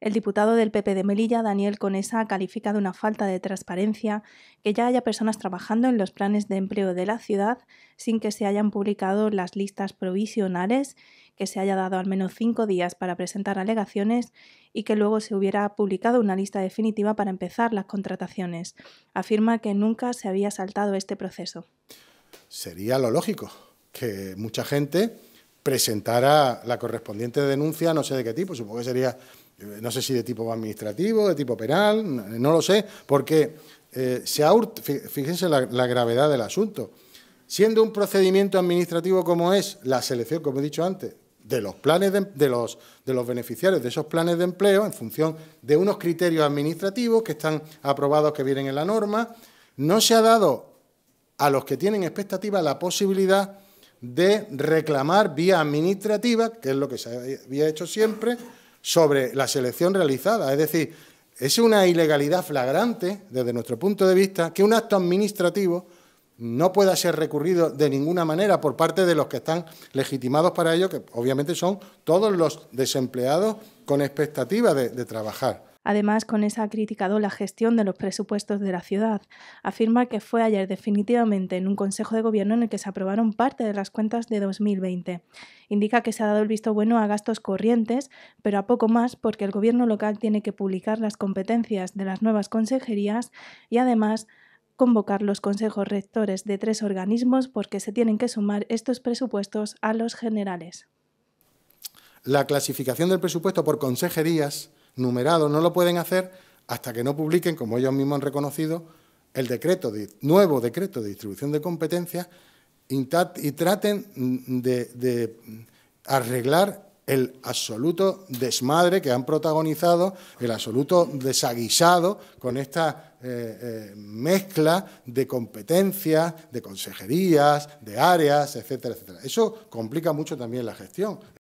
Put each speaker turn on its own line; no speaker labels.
El diputado del PP de Melilla, Daniel Conesa, califica de una falta de transparencia que ya haya personas trabajando en los planes de empleo de la ciudad sin que se hayan publicado las listas provisionales, que se haya dado al menos cinco días para presentar alegaciones y que luego se hubiera publicado una lista definitiva para empezar las contrataciones. Afirma que nunca se había saltado este proceso.
Sería lo lógico que mucha gente presentara la correspondiente denuncia, no sé de qué tipo, supongo que sería eh, no sé si de tipo administrativo, de tipo penal, no lo sé, porque eh, se fíjense la, gravedad del asunto. Siendo un procedimiento administrativo como es la selección, como he dicho antes, de los planes de los beneficiarios de esos planes de empleo en función de unos criterios administrativos que están aprobados, que vienen en la norma, no se ha dado a los que tienen expectativa la posibilidad de reclamar vía administrativa, que es lo que se había hecho siempre, sobre la selección realizada. Es decir, es una ilegalidad flagrante, desde nuestro punto de vista, que un acto administrativo no pueda ser recurrido de ninguna manera por parte de los que están legitimados para ello, que obviamente son todos los desempleados con expectativa de, trabajar.
Además, con esa ha criticado la gestión de los presupuestos de la ciudad. Afirma que fue ayer definitivamente en un Consejo de Gobierno en el que se aprobaron parte de las cuentas de 2020. Indica que se ha dado el visto bueno a gastos corrientes, pero a poco más porque el Gobierno local tiene que publicar las competencias de las nuevas consejerías y además convocar los consejos rectores de tres organismos porque se tienen que sumar estos presupuestos a los generales.
La clasificación del presupuesto por consejerías numerado, no lo pueden hacer hasta que no publiquen, como ellos mismos han reconocido, el decreto nuevo decreto de distribución de competencias y, traten de, arreglar el absoluto desmadre que han protagonizado, el absoluto desaguisado con esta eh, eh, mezcla de competencias, de consejerías, de áreas, etcétera, etcétera. Eso complica mucho también la gestión.